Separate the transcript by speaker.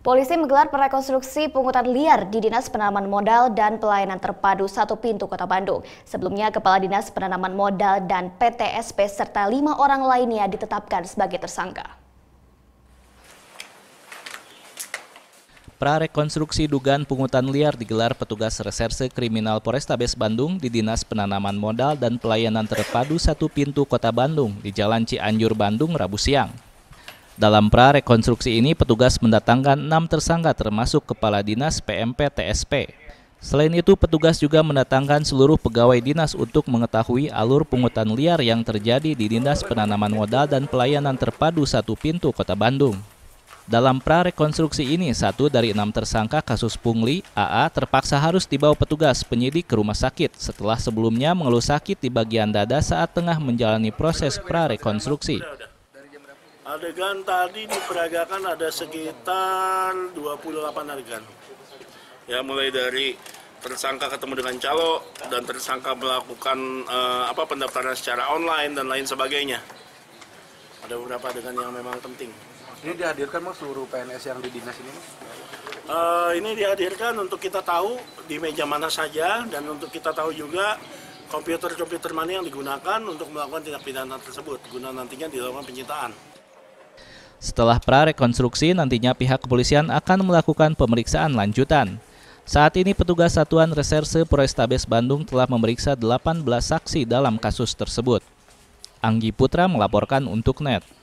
Speaker 1: Polisi menggelar perekonstruksi pungutan liar di Dinas Penanaman Modal dan Pelayanan Terpadu Satu Pintu Kota Bandung. Sebelumnya, Kepala Dinas Penanaman Modal dan PTSP serta lima orang lainnya ditetapkan sebagai tersangka.
Speaker 2: Prarekonstruksi dugaan pungutan liar digelar petugas reserse kriminal Polrestabes Bandung di Dinas Penanaman Modal dan Pelayanan Terpadu Satu Pintu Kota Bandung di Jalan Cianjur, Bandung, Rabu siang. Dalam pra rekonstruksi ini, petugas mendatangkan enam tersangka termasuk Kepala Dinas PMP TSP. Selain itu, petugas juga mendatangkan seluruh pegawai dinas untuk mengetahui alur pungutan liar yang terjadi di Dinas Penanaman Modal dan Pelayanan Terpadu Satu Pintu Kota Bandung. Dalam prarekonstruksi ini, satu dari enam tersangka kasus pungli, AA, terpaksa harus dibawa petugas penyidik ke rumah sakit setelah sebelumnya mengeluh sakit di bagian dada saat tengah menjalani proses prarekonstruksi.
Speaker 3: Adegan tadi diperagakan ada sekitar 28 adegan.
Speaker 4: Ya mulai dari tersangka ketemu dengan calo dan tersangka melakukan eh, apa pendaftaran secara online dan lain sebagainya.
Speaker 3: Ada beberapa adegan yang memang penting. Ini dihadirkan mas seluruh PNS yang di dinas ini Uh, ini dihadirkan untuk kita tahu di meja mana saja dan untuk kita tahu juga komputer-komputer mana yang digunakan untuk melakukan tindak pidana tersebut guna nantinya dilakukan penyitaan.
Speaker 2: Setelah prarekonstruksi, nantinya pihak kepolisian akan melakukan pemeriksaan lanjutan. Saat ini petugas Satuan Reserse Polrestabes Bandung telah memeriksa 18 saksi dalam kasus tersebut. Anggi Putra melaporkan untuk NET.